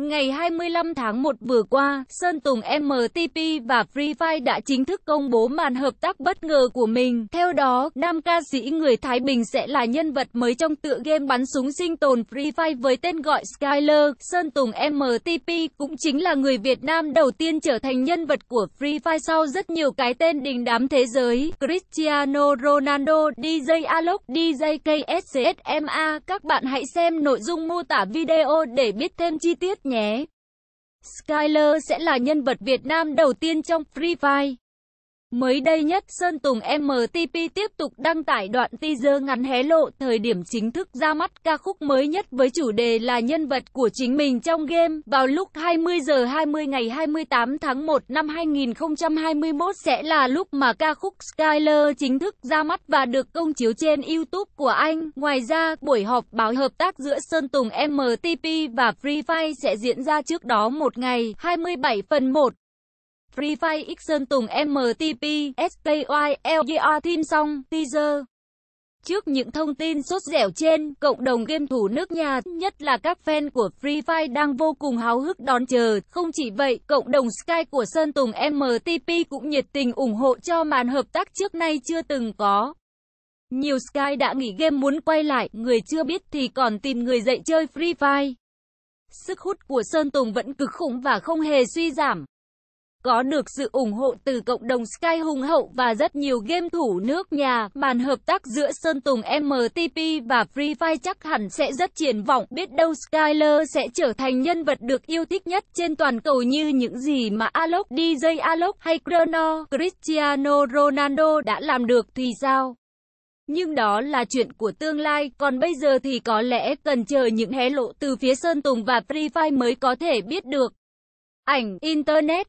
Ngày 25 tháng 1 vừa qua, Sơn Tùng MTP và Free Fire đã chính thức công bố màn hợp tác bất ngờ của mình. Theo đó, nam ca sĩ người Thái Bình sẽ là nhân vật mới trong tựa game bắn súng sinh tồn Free Fire với tên gọi Skyler. Sơn Tùng MTP cũng chính là người Việt Nam đầu tiên trở thành nhân vật của Free Fire sau rất nhiều cái tên đình đám thế giới. Cristiano Ronaldo, DJ Alok, DJ KSCSMA. Các bạn hãy xem nội dung mô tả video để biết thêm chi tiết nhé. Skyler sẽ là nhân vật Việt Nam đầu tiên trong Free Fire. Mới đây nhất, Sơn Tùng MTP tiếp tục đăng tải đoạn teaser ngắn hé lộ thời điểm chính thức ra mắt ca khúc mới nhất với chủ đề là nhân vật của chính mình trong game. Vào lúc 20 h 20 ngày 28 tháng 1 năm 2021 sẽ là lúc mà ca khúc Skyler chính thức ra mắt và được công chiếu trên YouTube của anh. Ngoài ra, buổi họp báo hợp tác giữa Sơn Tùng MTP và Free Fire sẽ diễn ra trước đó một ngày, 27 phần 1. Free Fire X Sơn Tùng MTP SKYLGR team Song Teaser Trước những thông tin sốt dẻo trên, cộng đồng game thủ nước nhà, nhất là các fan của Free Fire đang vô cùng háo hức đón chờ. Không chỉ vậy, cộng đồng Sky của Sơn Tùng MTP cũng nhiệt tình ủng hộ cho màn hợp tác trước nay chưa từng có. Nhiều Sky đã nghỉ game muốn quay lại, người chưa biết thì còn tìm người dạy chơi Free Fire. Sức hút của Sơn Tùng vẫn cực khủng và không hề suy giảm. Có được sự ủng hộ từ cộng đồng Sky hùng hậu và rất nhiều game thủ nước nhà, màn hợp tác giữa Sơn Tùng MTP và Free Fire chắc hẳn sẽ rất triển vọng, biết đâu Skyler sẽ trở thành nhân vật được yêu thích nhất trên toàn cầu như những gì mà Alok, DJ Alok hay Crono, Cristiano Ronaldo đã làm được thì sao? Nhưng đó là chuyện của tương lai, còn bây giờ thì có lẽ cần chờ những hé lộ từ phía Sơn Tùng và Free Fire mới có thể biết được. Ảnh, Internet